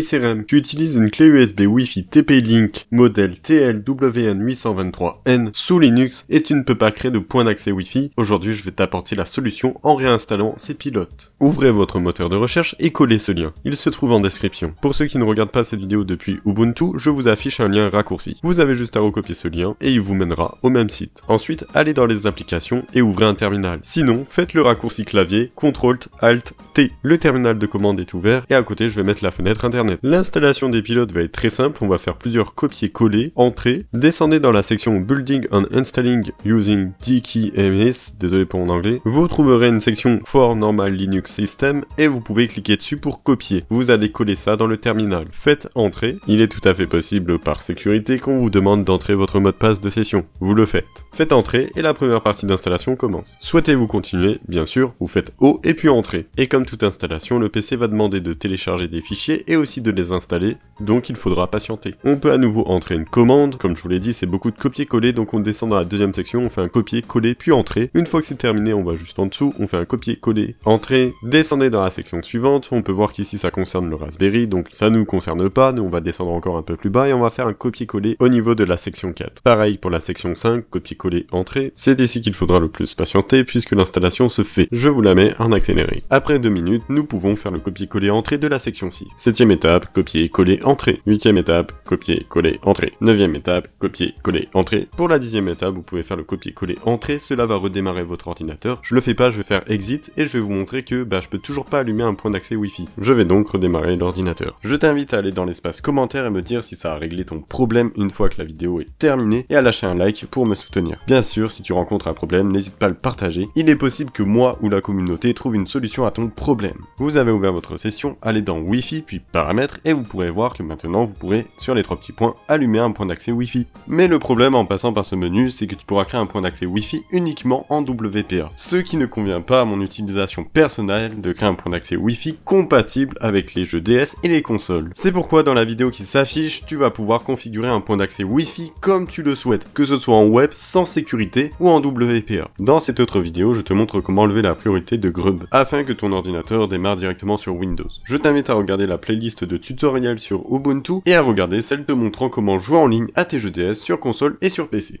CRM, tu utilises une clé USB Wi-Fi TP-Link modèle TLWN823N sous Linux et tu ne peux pas créer de point d'accès Wi-Fi. Aujourd'hui, je vais t'apporter la solution en réinstallant ces pilotes. Ouvrez votre moteur de recherche et collez ce lien. Il se trouve en description. Pour ceux qui ne regardent pas cette vidéo depuis Ubuntu, je vous affiche un lien raccourci. Vous avez juste à recopier ce lien et il vous mènera au même site. Ensuite, allez dans les applications et ouvrez un terminal. Sinon, faites le raccourci clavier CTRL ALT T. Le terminal de commande est ouvert et à côté, je vais mettre la fenêtre interne. L'installation des pilotes va être très simple, on va faire plusieurs copier-coller, entrer, descendez dans la section Building and Installing using DKMS, désolé pour mon anglais, vous trouverez une section For Normal Linux System et vous pouvez cliquer dessus pour copier. Vous allez coller ça dans le terminal. Faites entrer, il est tout à fait possible par sécurité qu'on vous demande d'entrer votre mot de passe de session. Vous le faites. Faites entrer et la première partie d'installation commence. Souhaitez-vous continuer Bien sûr, vous faites O et puis entrer. Et comme toute installation, le PC va demander de télécharger des fichiers et aussi de les installer, donc il faudra patienter. On peut à nouveau entrer une commande, comme je vous l'ai dit c'est beaucoup de copier-coller, donc on descend dans la deuxième section, on fait un copier-coller puis entrer. Une fois que c'est terminé, on va juste en dessous, on fait un copier-coller, entrer, descendez dans la section suivante, on peut voir qu'ici ça concerne le Raspberry, donc ça nous concerne pas, nous on va descendre encore un peu plus bas et on va faire un copier-coller au niveau de la section 4. Pareil pour la section 5, copier-coller, entrer, c'est ici qu'il faudra le plus patienter puisque l'installation se fait. Je vous la mets en accéléré. Après deux minutes, nous pouvons faire le copier-coller entrée de la section 6. Septième étape, copier, coller, entrée. Huitième étape, copier, coller, entrée. Neuvième étape, copier, coller, entrée. Pour la dixième étape, vous pouvez faire le copier, coller, entrée. Cela va redémarrer votre ordinateur. Je le fais pas, je vais faire exit et je vais vous montrer que bah, je peux toujours pas allumer un point d'accès wifi. Je vais donc redémarrer l'ordinateur. Je t'invite à aller dans l'espace commentaire et me dire si ça a réglé ton problème une fois que la vidéo est terminée et à lâcher un like pour me soutenir. Bien sûr, si tu rencontres un problème, n'hésite pas à le partager. Il est possible que moi ou la communauté trouve une solution à ton problème. Vous avez ouvert votre session, allez dans Wi-Fi puis par et vous pourrez voir que maintenant vous pourrez sur les trois petits points allumer un point d'accès Wi-Fi. Mais le problème en passant par ce menu c'est que tu pourras créer un point d'accès Wi-Fi uniquement en WPA. Ce qui ne convient pas à mon utilisation personnelle de créer un point d'accès Wi-Fi compatible avec les jeux DS et les consoles. C'est pourquoi dans la vidéo qui s'affiche tu vas pouvoir configurer un point d'accès Wi-Fi comme tu le souhaites, que ce soit en web sans sécurité ou en WPA. Dans cette autre vidéo je te montre comment enlever la priorité de Grub afin que ton ordinateur démarre directement sur Windows. Je t'invite à regarder la playlist de tutoriels sur Ubuntu et à regarder celle te montrant comment jouer en ligne à tes sur console et sur PC.